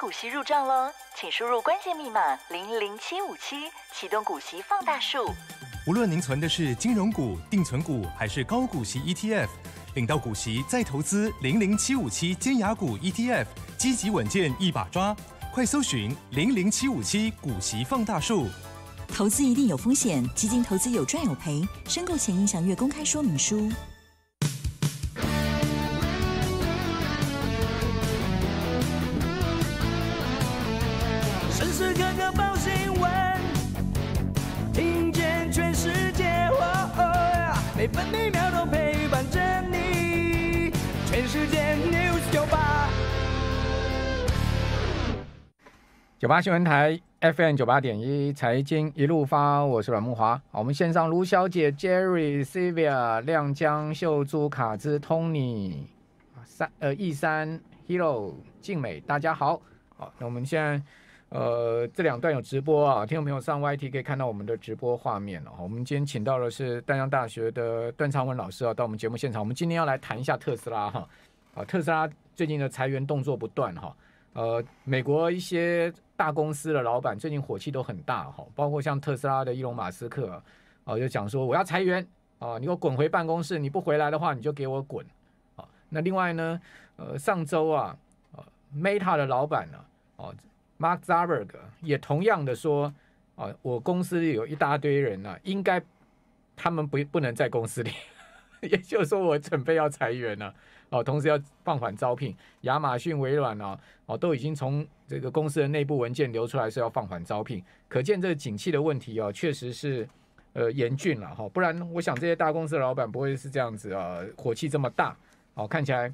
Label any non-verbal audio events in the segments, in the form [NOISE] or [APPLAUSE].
股息入账喽，请输入关键密码零零七五七启动股息放大术。无论您存的是金融股、定存股，还是高股息 ETF，领到股息再投资零零七五七尖牙股 ETF，积极稳健一把抓。快搜寻零零七五七股息放大术。投资一定有风险，基金投资有赚有赔，申购前应详阅公开说明书。分秒都陪伴你。全世界 news 九八九八新闻台 FM 九八点一财经一路发，我是阮梦华。好，我们线上卢小姐、Jerry、s l v i a 亮江、秀珠、卡兹、Tony、三呃 E 三 Hero 静美，大家好。好，那我们现在。呃，这两段有直播啊，听众朋友上 Y T 可以看到我们的直播画面哦。我们今天请到的是淡江大学的段昌文老师啊，到我们节目现场。我们今天要来谈一下特斯拉哈，啊，特斯拉最近的裁员动作不断哈，呃，美国一些大公司的老板最近火气都很大哈，包括像特斯拉的伊隆马斯克啊，就讲说我要裁员啊，你给我滚回办公室，你不回来的话，你就给我滚啊。那另外呢，呃，上周啊，啊，Meta 的老板呢，哦。Mark Zuckerberg 也同样的说啊，我公司有一大堆人啊，应该他们不不能在公司里，[LAUGHS] 也就是说我准备要裁员了哦。同时要放缓招聘，亚马逊、微软呢哦都已经从这个公司的内部文件流出来是要放缓招聘，可见这个景气的问题哦确实是呃严峻了哈。不然我想这些大公司的老板不会是这样子啊，火气这么大哦。看起来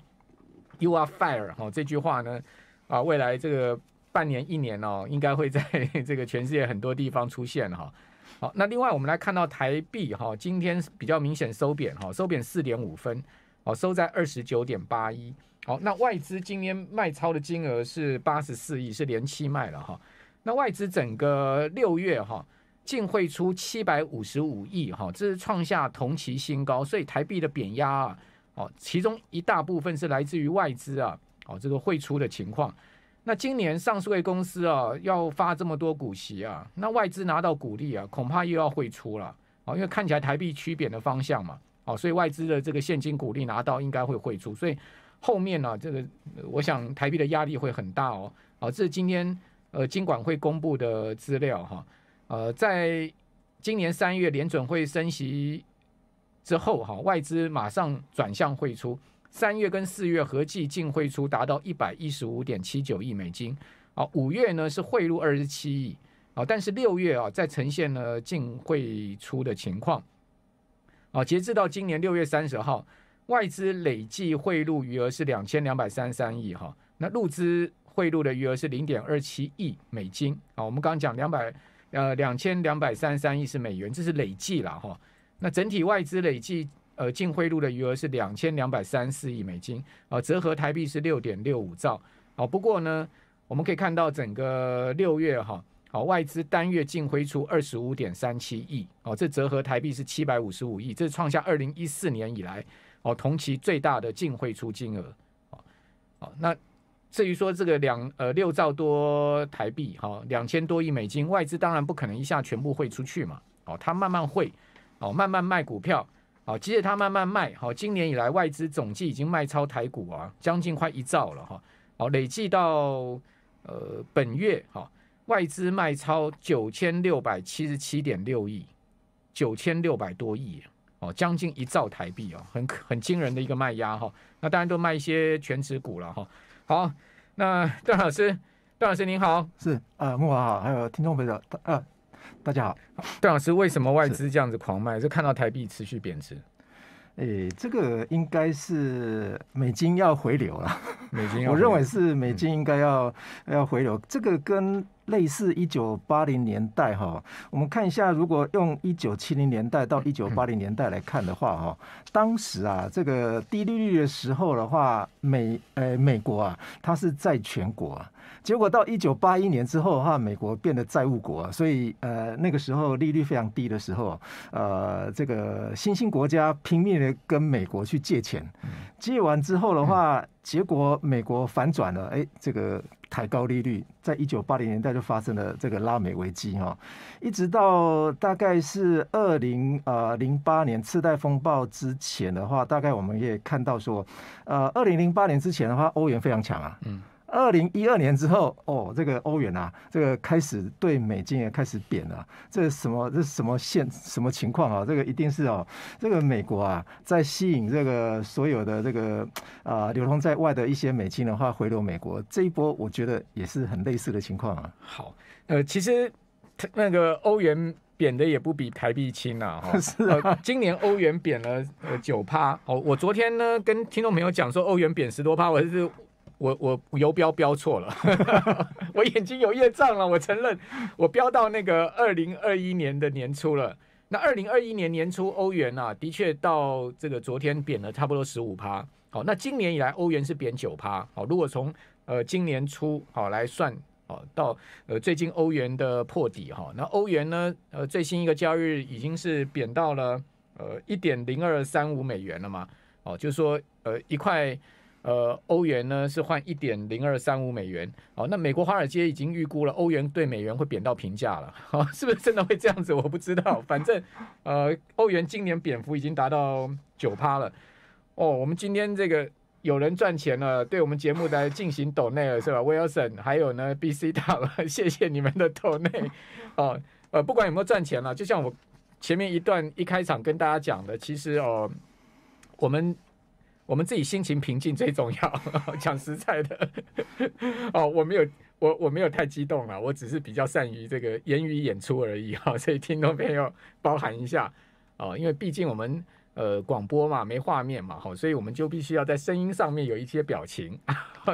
You are f i r e 哈、哦这句话呢啊，未来这个。半年一年哦，应该会在 [LAUGHS] 这个全世界很多地方出现哈。好，那另外我们来看到台币哈，今天比较明显收贬哈，收贬四点五分哦，收在二十九点八一。好，那外资今天卖超的金额是八十四亿，是连期卖了哈。那外资整个六月哈，净汇出七百五十五亿哈，这是创下同期新高，所以台币的贬压啊，哦，其中一大部分是来自于外资啊，哦，这个汇出的情况。那今年上市会公司啊，要发这么多股息啊，那外资拿到股利啊，恐怕又要汇出了啊，因为看起来台币区贬的方向嘛，哦，所以外资的这个现金股利拿到应该会汇出，所以后面呢，这个我想台币的压力会很大哦，哦，这是今天呃金管会公布的资料哈，呃，在今年三月联准会升息之后哈，外资马上转向汇出。三月跟四月合计净汇出达到一百一十五点七九亿美金，啊，五月呢是汇入二十七亿，啊，但是六月啊在呈现了净汇出的情况，啊，截至到今年六月三十号，外资累计汇入余额是两千两百三十三亿哈，那入资汇入的余额是零点二七亿美金，啊，我们刚刚讲两百呃两千两百三十三亿是美元，这是累计了哈，那整体外资累计。呃，净汇入的余额是两千两百三四亿美金，啊，折合台币是六点六五兆，哦，不过呢，我们可以看到整个六月哈，哦，外资单月净汇出二十五点三七亿，哦，这折合台币是七百五十五亿，这是创下二零一四年以来哦同期最大的净汇出金额，哦，哦，那至于说这个两呃六兆多台币，哈，两千多亿美金，外资当然不可能一下全部汇出去嘛，哦，它慢慢汇，哦，慢慢卖股票。好，接着它慢慢卖。好，今年以来外资总计已经卖超台股啊，将近快一兆了哈。好，累计到呃本月哈，外资卖超九千六百七十七点六亿，九千六百多亿哦，将近一兆台币哦，很很惊人的一个卖压哈。那当然都卖一些全职股了哈。好，那段老师，段老师您好，是啊，木华好，还有听众朋友，嗯。大家好，段老师，为什么外资这样子狂卖？是看到台币持续贬值？诶，这个应该是美金要回流了。美金，我认为是美金应该要要回流，这个跟。类似一九八零年代哈，我们看一下，如果用一九七零年代到一九八零年代来看的话哈，当时啊，这个低利率的时候的话，美呃美国啊，它是在全国啊。结果到一九八一年之后的话，美国变得债务国，所以呃那个时候利率非常低的时候，呃这个新兴国家拼命的跟美国去借钱，借完之后的话，结果美国反转了，哎这个。抬高利率，在一九八零年代就发生了这个拉美危机哈，一直到大概是二零呃零八年次贷风暴之前的话，大概我们也看到说，呃二零零八年之前的话，欧元非常强啊，嗯。二零一二年之后，哦，这个欧元啊，这个开始对美金也开始贬了。这什么？这是什么现什么情况啊？这个一定是哦，这个美国啊，在吸引这个所有的这个啊，流通在外的一些美金的话，回流美国。这一波，我觉得也是很类似的情况啊。好，呃，其实那个欧元贬的也不比台币轻啊。[LAUGHS] 是啊，今年欧元贬了九趴。哦，我昨天呢，跟听众朋友讲说，欧元贬十多趴，我是。我我游标标错了，[LAUGHS] 我眼睛有业障了，我承认，我标到那个二零二一年的年初了。那二零二一年年初欧元啊，的确到这个昨天贬了差不多十五趴。好，那今年以来欧元是贬九趴。好，如果从呃今年初好来算，好到呃最近欧元的破底哈，那欧元呢呃最新一个交易日已经是贬到了呃一点零二三五美元了嘛。哦，就是说呃一块。呃，欧元呢是换一点零二三五美元哦。那美国华尔街已经预估了，欧元对美元会贬到平价了，哦，是不是真的会这样子？我不知道。反正，呃，欧元今年贬幅已经达到九趴了。哦，我们今天这个有人赚钱了，对我们节目来进行抖内了，是吧？Wilson 还有呢，BC [LAUGHS] 大了，谢谢你们的抖内。哦，呃，不管有没有赚钱了，就像我前面一段一开场跟大家讲的，其实哦，我们。我们自己心情平静最重要，[LAUGHS] 讲实在的。[LAUGHS] 哦，我没有，我我没有太激动了，我只是比较善于这个言语演出而已哈，[LAUGHS] 所以听众朋友包含一下哦，因为毕竟我们呃广播嘛，没画面嘛，好，所以我们就必须要在声音上面有一些表情，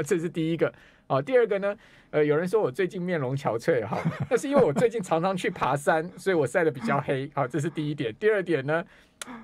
这是第一个。好，第二个呢，呃，有人说我最近面容憔悴哈，那是因为我最近常常去爬山，所以我晒得比较黑。好，这是第一点。第二点呢，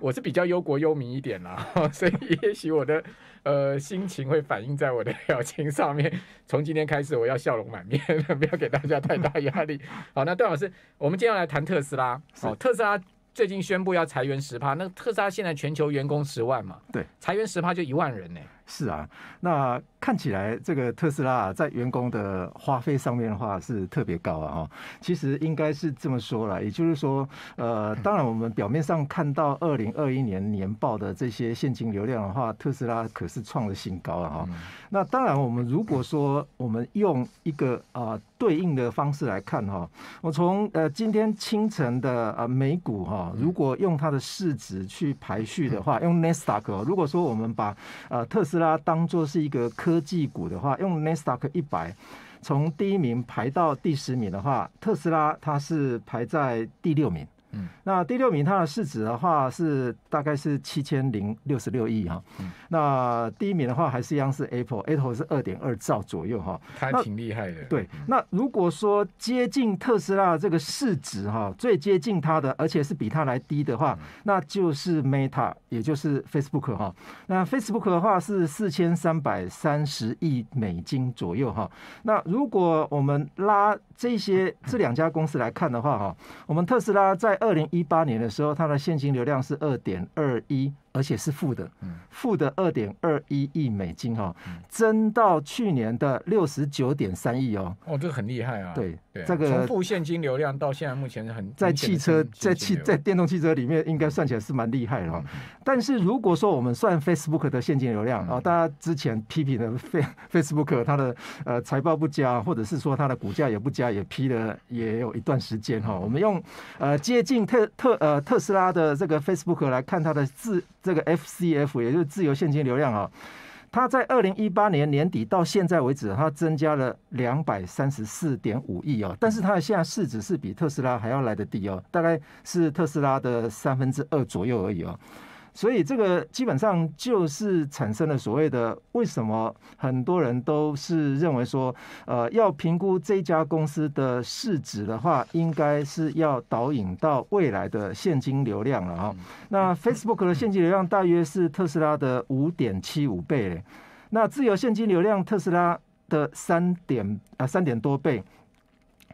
我是比较忧国忧民一点啦，所以也许我的呃心情会反映在我的表情上面。从今天开始，我要笑容满面，[LAUGHS] 不要给大家太大压力。好，那段老师，我们今天来谈特斯拉。好，特斯拉最近宣布要裁员十趴，那特斯拉现在全球员工十万嘛？对，裁员十趴就一万人呢。是啊，那看起来这个特斯拉在员工的花费上面的话是特别高啊，哈。其实应该是这么说啦，也就是说，呃，[CLEARS THROAT] 当然我们表面上看到二零二一年年报的这些现金流量的话，特斯拉可是创了新高了，哈。那当然，我们如果说我们用一个啊对应的方式来看哈，我从呃今天清晨的啊美股哈，如果用它的市值去排序的话，用 n 纳 a 达克，如果说我们把呃特斯拉拉当做是一个科技股的话，用 n e s t a q 一百，从第一名排到第十名的话，特斯拉它是排在第六名。嗯，那第六名它的市值的话是大概是七千零六十六亿哈，那第一名的话还是一样是 Apple，Apple 是二点二兆左右哈，还挺厉害的。对，那如果说接近特斯拉这个市值哈，最接近它的，而且是比它来低的话，那就是 Meta，也就是 Facebook 哈。那 Facebook 的话是四千三百三十亿美金左右哈。那如果我们拉这些这两家公司来看的话哈，我们特斯拉在二零一八年的时候，它的现金流量是二点二一。而且是负的，负的二点二一亿美金哈，增到去年的六十九点三亿哦。哦，这个很厉害啊。对，这个从负现金流量到现在目前很在汽车在汽在电动汽车里面应该算起来是蛮厉害的哈，但是如果说我们算 Facebook 的现金流量啊，大家之前批评的 Face [LAUGHS] Facebook 它的呃财报不佳，或者是说它的股价也不佳，也批了也有一段时间哈。我们用呃接近特特呃特斯拉的这个 Facebook 来看它的字。这个 FCF，也就是自由现金流量啊，它在二零一八年年底到现在为止，它增加了两百三十四点五亿哦，但是它的现在市值是比特斯拉还要来的低哦，大概是特斯拉的三分之二左右而已哦。所以这个基本上就是产生了所谓的为什么很多人都是认为说，呃，要评估这家公司的市值的话，应该是要导引到未来的现金流量了啊。那 Facebook 的现金流量大约是特斯拉的五点七五倍，那自由现金流量特斯拉的三点啊三点多倍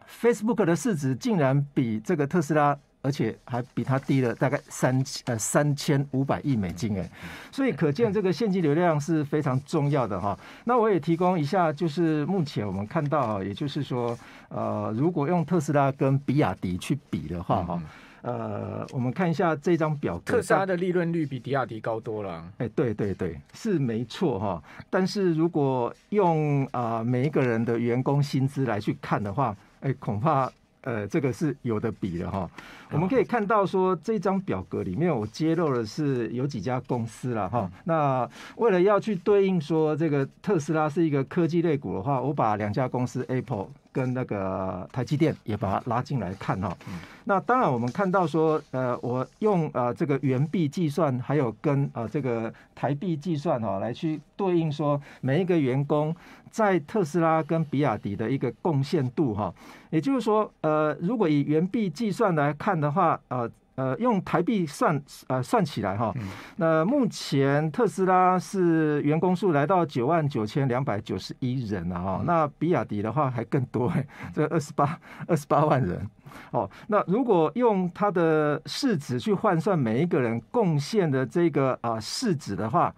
，Facebook 的市值竟然比这个特斯拉。而且还比它低了大概三呃三千五百亿美金哎，所以可见这个现金流量是非常重要的哈。那我也提供一下，就是目前我们看到，也就是说，呃，如果用特斯拉跟比亚迪去比的话哈，呃，我们看一下这张表格，特斯拉的利润率比比亚迪高多了。哎，对对对，是没错哈。但是如果用啊每一个人的员工薪资来去看的话，哎，恐怕。呃，这个是有的比的哈，我们可以看到说，这张表格里面我揭露的是有几家公司了哈。那为了要去对应说，这个特斯拉是一个科技类股的话，我把两家公司 Apple。跟那个台积电也把它拉进来看哈，那当然我们看到说，呃，我用呃这个元币计算，还有跟啊这个台币计算哈，来去对应说每一个员工在特斯拉跟比亚迪的一个贡献度哈，也就是说，呃，如果以元币计算来看的话，呃。呃，用台币算呃算起来哈，那目前特斯拉是员工数来到九万九千两百九十一人了哈，那比亚迪的话还更多，这二十八二十八万人。哦，那如果用它的市值去换算每一个人贡献的这个啊市值的话，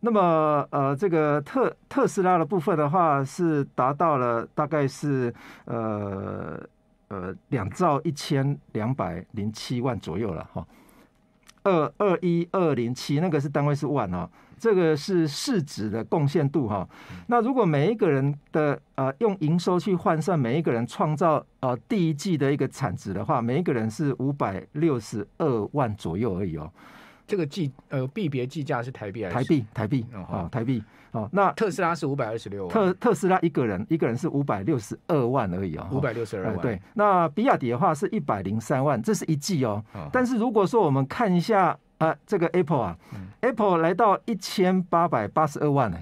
那么呃，这个特特斯拉的部分的话是达到了大概是呃。呃，两兆一千两百零七万左右了哈，二二一二零七，那个是单位是万哦，这个是市值的贡献度哈。那如果每一个人的呃用营收去换算每一个人创造呃第一季的一个产值的话，每一个人是五百六十二万左右而已哦。这个计呃币别计价是台币还是？台币台币哦，台币哦。那特斯拉是五百二十六，特特斯拉一个人一个人是五百六十二万而已哦，五百六十二万对。那比亚迪的话是一百零三万，这是一季哦。但是如果说我们看一下啊，这个 Apple 啊，Apple 来到一千八百八十二万呢，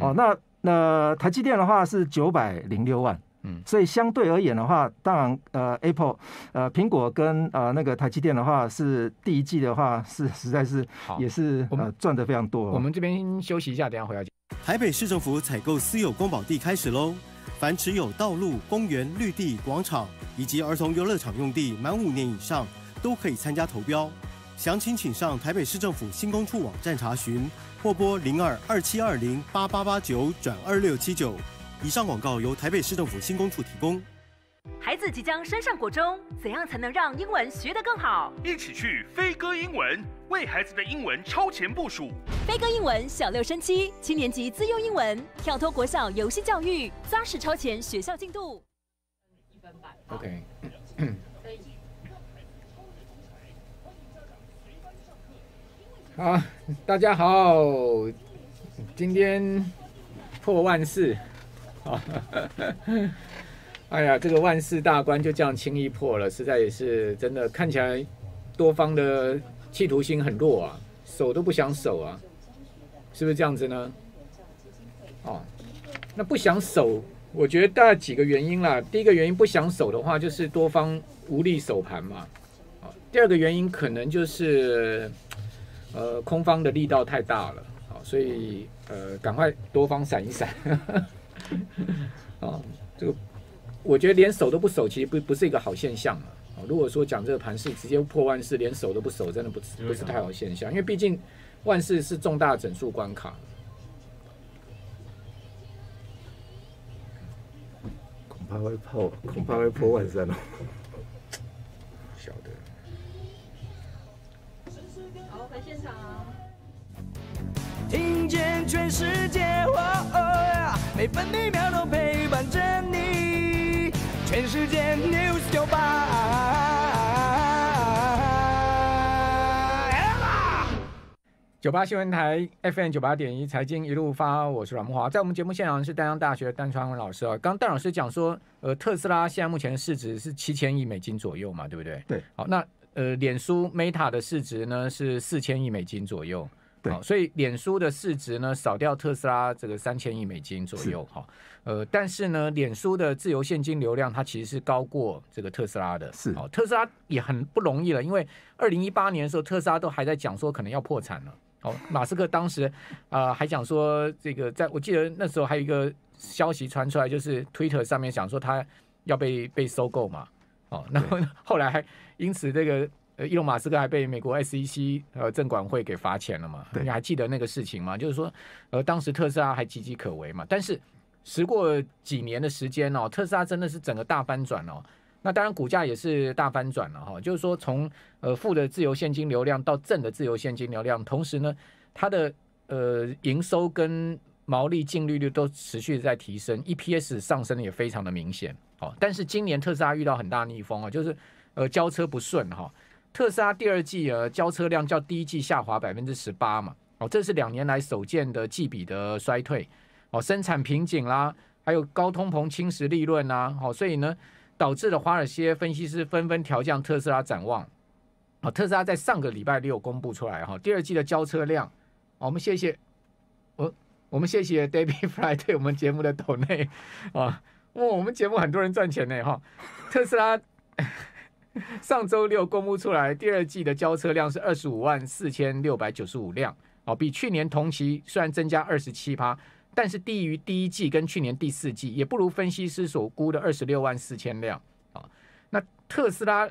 哦那那台积电的话是九百零六万。嗯，所以相对而言的话，当然呃，Apple，呃，苹果跟呃那个台积电的话，是第一季的话是 [LAUGHS] 实在是也是呃赚的非常多。我们这边休息一下，等下回来。台北市政府采购私有公保地开始喽，凡持有道路、公园、绿地、广场以及儿童游乐场用地满五年以上，都可以参加投标。详情请上台北市政府新工处网站查询或拨零二二七二零八八八九转二六七九。以上广告由台北市政府新工处提供。孩子即将升上国中，怎样才能让英文学得更好？一起去飞哥英文，为孩子的英文超前部署。飞哥英文小六升七，七年级自优英文，跳脱国校游戏教育，扎实超前学校进度。一 OK。[COUGHS] 好，大家好，今天破万四。啊，[LAUGHS] 哎呀，这个万事大关就这样轻易破了，实在也是真的。看起来多方的企图心很弱啊，守都不想守啊，是不是这样子呢？哦，那不想守，我觉得概几个原因啦。第一个原因不想守的话，就是多方无力守盘嘛。啊，第二个原因可能就是，呃，空方的力道太大了，所以呃，赶快多方闪一闪。[LAUGHS] 啊，这个我觉得连守都不守，其实不不是一个好现象啊如果说讲这个盘是直接破万事，连守都不守，真的不不是太好现象，因为毕竟万事是重大整数关卡。恐怕会破，恐怕会破万三哦。晓得。现场啊。听见全世界，每分每秒都陪伴着你。全世界 News 九八，九八新闻台 FM 九八点一财经一路发，我是阮木华。在我们节目现场是丹阳大学的戴传文老师啊。刚戴老师讲说，呃，特斯拉现在目前市值是七千亿美金左右嘛，对不对？对。好，那呃，脸书 Meta 的市值呢是四千亿美金左右。好，所以脸书的市值呢少掉特斯拉这个三千亿美金左右哈，呃，但是呢，脸书的自由现金流量它其实是高过这个特斯拉的。是，哦，特斯拉也很不容易了，因为二零一八年的时候，特斯拉都还在讲说可能要破产了。哦，马斯克当时啊还讲说这个，在我记得那时候还有一个消息传出来，就是 Twitter 上面讲说他要被被收购嘛。哦，然后后来还因此这个。呃，伊隆马斯克还被美国 SEC 呃，证管会给罚钱了嘛？你还记得那个事情吗？就是说，呃，当时特斯拉还岌岌可危嘛。但是时过几年的时间哦，特斯拉真的是整个大翻转哦。那当然，股价也是大翻转了哈。就是说，从呃负的自由现金流量到正的自由现金流量，同时呢，它的呃营收跟毛利净利率都持续在提升，EPS 上升的也非常的明显。哦，但是今年特斯拉遇到很大逆风啊，就是呃交车不顺哈。特斯拉第二季呃交车量较第一季下滑百分之十八嘛，哦，这是两年来首见的季比的衰退，哦，生产瓶颈啦，还有高通膨侵蚀利润啦。好，所以呢，导致了华尔街分析师纷纷调降特斯拉展望。啊，特斯拉在上个礼拜六公布出来哈，第二季的交车量，我们谢谢我，我们谢谢 d a v i d Fry 对我们节目的抖内，啊，哇，我们节目很多人赚钱呢哈，特斯拉。[LAUGHS] 上周六公布出来，第二季的交车量是二十五万四千六百九十五辆，哦，比去年同期虽然增加二十七趴，但是低于第一季跟去年第四季，也不如分析师所估的二十六万四千辆，哦，那特斯拉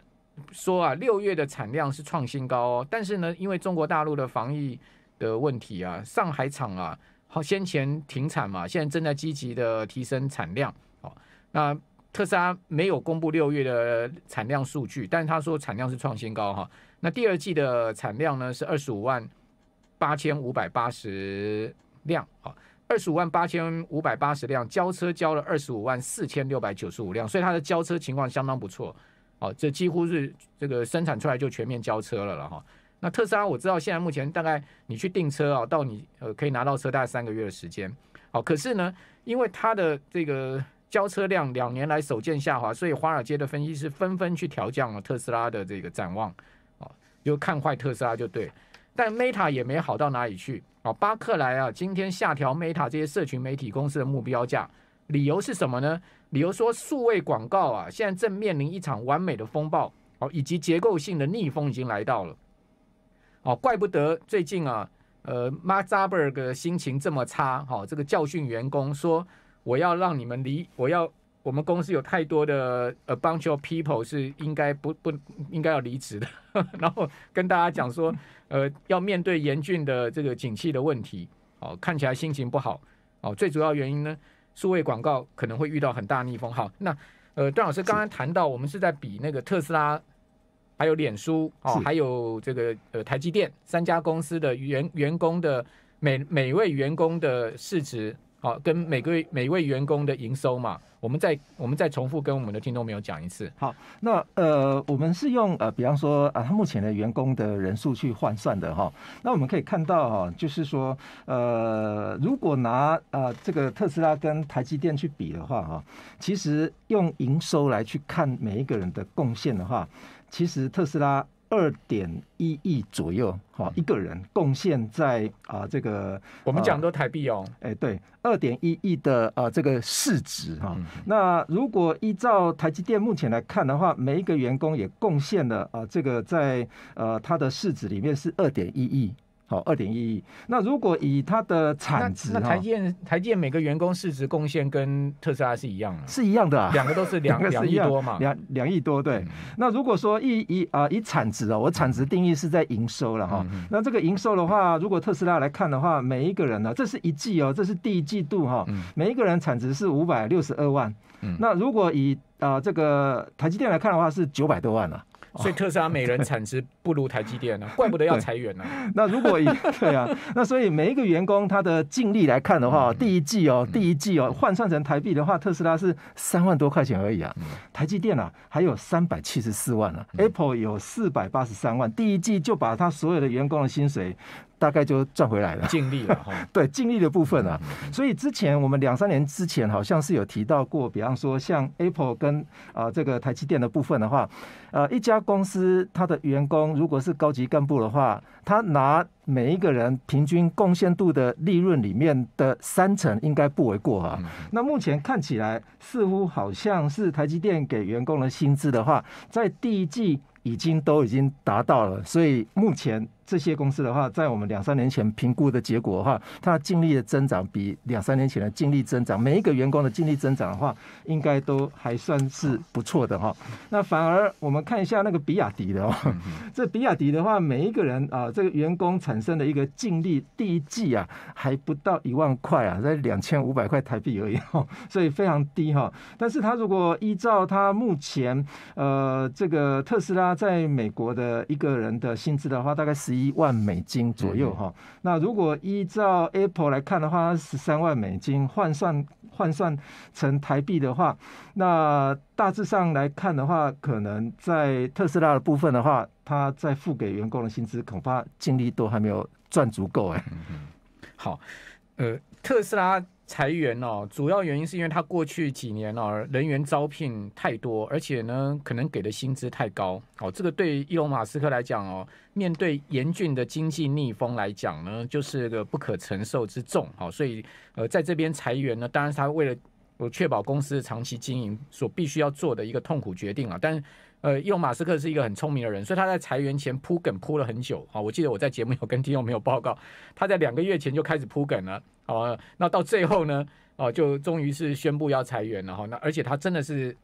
说啊，六月的产量是创新高，哦，但是呢，因为中国大陆的防疫的问题啊，上海厂啊，好先前停产嘛，现在正在积极的提升产量，哦，那。特斯拉没有公布六月的产量数据，但是他说产量是创新高哈。那第二季的产量呢是二十五万八千五百八十辆啊，二十五万八千五百八十辆交车交了二十五万四千六百九十五辆，所以它的交车情况相当不错哦，这几乎是这个生产出来就全面交车了了哈。那特斯拉我知道现在目前大概你去订车啊，到你呃可以拿到车大概三个月的时间，好，可是呢，因为它的这个。交车辆两年来首见下滑，所以华尔街的分析师纷纷去调降了特斯拉的这个展望，哦，就看坏特斯拉就对。但 Meta 也没好到哪里去，哦，巴克莱啊，今天下调 Meta 这些社群媒体公司的目标价，理由是什么呢？理由说数位广告啊，现在正面临一场完美的风暴，哦，以及结构性的逆风已经来到了，哦，怪不得最近啊，呃，马扎伯 r g 心情这么差，哦，这个教训员工说。我要让你们离，我要我们公司有太多的 a bunch of people 是应该不不应该要离职的，[LAUGHS] 然后跟大家讲说，呃，要面对严峻的这个景气的问题，哦，看起来心情不好，哦，最主要原因呢，数位广告可能会遇到很大逆风。好，那呃，段老师刚刚谈到，我们是在比那个特斯拉，还有脸书，哦，还有这个呃台积电三家公司的员员工的每每位员工的市值。好，跟每个每位员工的营收嘛，我们再我们再重复跟我们的听众朋友讲一次。好，那呃，我们是用呃，比方说啊，他目前的员工的人数去换算的哈。那我们可以看到哈，就是说呃，如果拿呃这个特斯拉跟台积电去比的话哈，其实用营收来去看每一个人的贡献的话，其实特斯拉。二点一亿左右，哈，一个人贡献在啊这个，我们讲都台币哦，哎，对，二点一亿的呃这个市值哈，那如果依照台积电目前来看的话，每一个员工也贡献了啊这个在呃它的市值里面是二点一亿。好，二点一亿。那如果以它的产值，那台建台建每个员工市值贡献跟特斯拉是一样的，是一样的，啊，两个都是两 [LAUGHS] 个两亿多嘛，两两亿多。对，那如果说以以啊以产值哦，我产值定义是在营收了哈。那这个营收的话，如果特斯拉来看的话，每一个人呢，这是一季哦，这是第一季度哈，每一个人产值是五百六十二万。那如果以啊，这个台积电来看的话是九百多万啊，所以特斯拉每人产值不如台积电啊，[LAUGHS] 怪不得要裁员呢。[LAUGHS] 那如果对啊，那所以每一个员工他的净利来看的话，第一季哦，第一季哦，换算成台币的话，特斯拉是三万多块钱而已啊，台积电啊还有三百七十四万啊 a p p l e 有四百八十三万，第一季就把他所有的员工的薪水。大概就赚回来了，尽力了哈。[LAUGHS] 对，尽力的部分啊，所以之前我们两三年之前好像是有提到过，比方说像 Apple 跟啊这个台积电的部分的话，呃，一家公司它的员工如果是高级干部的话，他拿每一个人平均贡献度的利润里面的三成，应该不为过啊。那目前看起来似乎好像是台积电给员工的薪资的话，在第一季。已经都已经达到了，所以目前这些公司的话，在我们两三年前评估的结果的话，它净利的增长比两三年前的净利增长，每一个员工的净利增长的话，应该都还算是不错的哈。那反而我们看一下那个比亚迪的哦，这比亚迪的话，每一个人啊，这个员工产生的一个净利第一季啊，还不到一万块啊，在两千五百块台币而已，[LAUGHS] 所以非常低哈。但是他如果依照他目前呃这个特斯拉。在美国的一个人的薪资的话，大概十一万美金左右哈。那如果依照 Apple 来看的话，十三万美金换算换算成台币的话，那大致上来看的话，可能在特斯拉的部分的话，他在付给员工的薪资，恐怕精力都还没有赚足够哎。好，呃，特斯拉。裁员哦，主要原因是因为他过去几年哦人员招聘太多，而且呢可能给的薪资太高哦，这个对伊隆马斯克来讲哦，面对严峻的经济逆风来讲呢，就是个不可承受之重哦，所以呃在这边裁员呢，当然他为了确保公司的长期经营所必须要做的一个痛苦决定啊，但。呃，用马斯克是一个很聪明的人，所以他在裁员前铺梗铺了很久啊。我记得我在节目有跟听众没有报告，他在两个月前就开始铺梗了啊。那到最后呢，哦，就终于是宣布要裁员了哈。那而且他真的是，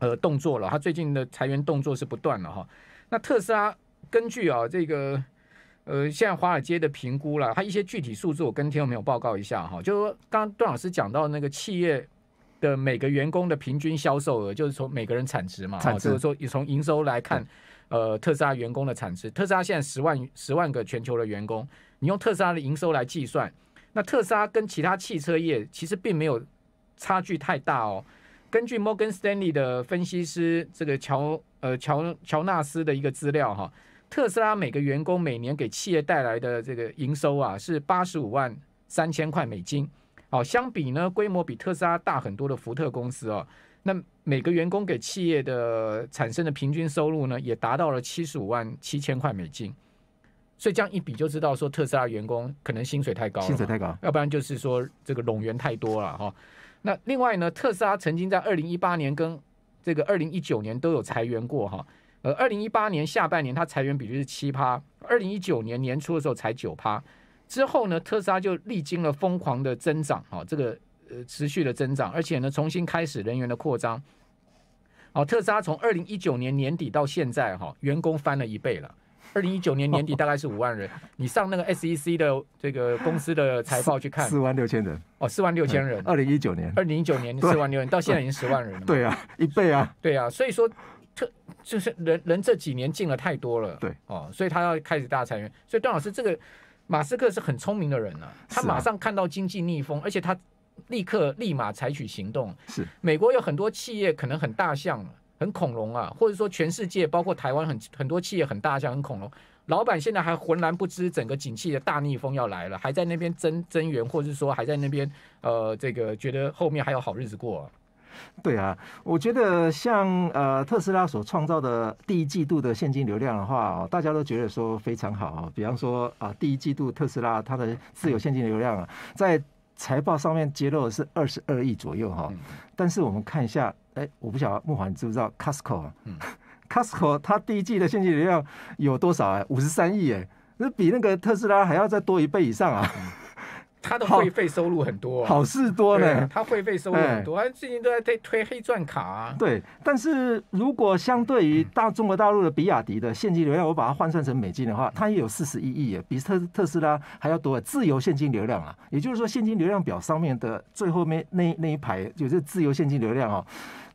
呃，动作了。他最近的裁员动作是不断了哈。那特斯拉根据啊这个，呃，现在华尔街的评估了，他一些具体数字我跟听众没有报告一下哈。就说刚刚段老师讲到那个企业。的每个员工的平均销售额，就是从每个人产值嘛，就是说你从营收来看，呃，特斯拉员工的产值，特斯拉现在十万十万个全球的员工，你用特斯拉的营收来计算，那特斯拉跟其他汽车业其实并没有差距太大哦。根据摩根斯丹利的分析师这个乔呃乔乔纳斯的一个资料哈，特斯拉每个员工每年给企业带来的这个营收啊是八十五万三千块美金。好，相比呢，规模比特斯拉大很多的福特公司哦，那每个员工给企业的产生的平均收入呢，也达到了七十五万七千块美金。所以这样一比就知道说，特斯拉员工可能薪水太高，薪水太高，要不然就是说这个冗员太多了哈。那另外呢，特斯拉曾经在二零一八年跟这个二零一九年都有裁员过哈。呃，二零一八年下半年它裁员比例是七趴，二零一九年年初的时候才九趴。之后呢，特斯拉就历经了疯狂的增长，哈，这个呃持续的增长，而且呢，重新开始人员的扩张，哦，特斯拉从二零一九年年底到现在，哈，员工翻了一倍了。二零一九年年底大概是五万人，[LAUGHS] 你上那个 SEC 的这个公司的财报去看，四万六千人哦，四万六千人。二零一九年，二零一九年四万六千人，到现在已经十万人。了。对啊，一倍啊。对啊，所以说特就是人人这几年进了太多了，对哦，所以他要开始大裁员。所以段老师这个。马斯克是很聪明的人啊，他马上看到经济逆风，而且他立刻立马采取行动。是，美国有很多企业可能很大象、很恐龙啊，或者说全世界包括台湾很很多企业很大象、很恐龙，老板现在还浑然不知整个景气的大逆风要来了，还在那边增增援，或者说还在那边呃，这个觉得后面还有好日子过。[LAUGHS] 对啊，我觉得像呃特斯拉所创造的第一季度的现金流量的话，大家都觉得说非常好。比方说啊，第一季度特斯拉它的自由现金流量啊，在财报上面揭露的是二十二亿左右哈。但是我们看一下，哎，我不晓得木华你知不知道，Costco 啊，[LAUGHS] Costco 它第一季的现金流量有多少啊？五十三亿哎，那比那个特斯拉还要再多一倍以上啊。他的会费收入很多，好事多呢。他会费收入很多，他最近都在推推黑钻卡。啊。对，但是如果相对于大中国大陆的比亚迪的现金流量，我把它换算成美金的话，它也有四十一亿啊，比特特斯拉还要多。自由现金流量啊，也就是说现金流量表上面的最后面那那一排就是自由现金流量啊。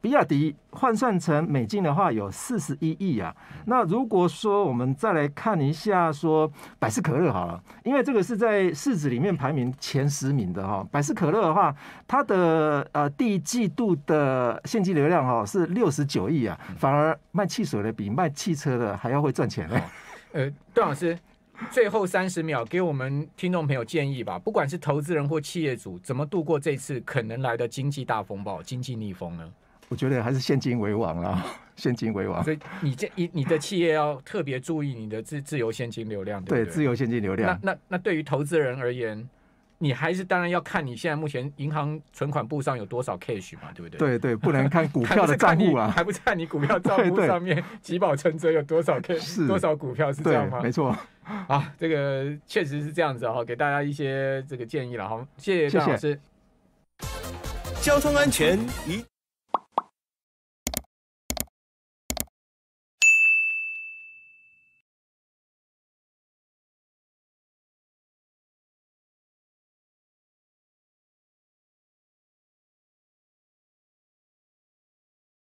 比亚迪换算成美金的话有四十一亿啊。那如果说我们再来看一下，说百事可乐好了，因为这个是在市值里面排名前十名的哈。百事可乐的话，它的呃第一季度的现金流量哈是六十九亿啊，反而卖汽水的比卖汽车的还要会赚钱诶，[LAUGHS] 呃，段老师，最后三十秒给我们听众朋友建议吧，不管是投资人或企业主，怎么度过这次可能来的经济大风暴、经济逆风呢？我觉得还是现金为王啦，[LAUGHS] 现金为王。所以你这你你的企业要特别注意你的自自由现金流量。对，自由现金流量。那那那对于投资人而言，你还是当然要看你现在目前银行存款簿上有多少 cash 嘛，对不对？对对，不能看股 [LAUGHS] 票的账户啊，还不是看你股票账户 [LAUGHS] 上面积保存折有多少 cash，多少股票是这样吗？没错。啊，这个确实是这样子哈，给大家一些这个建议了哈，谢谢夏老师。交通安全一。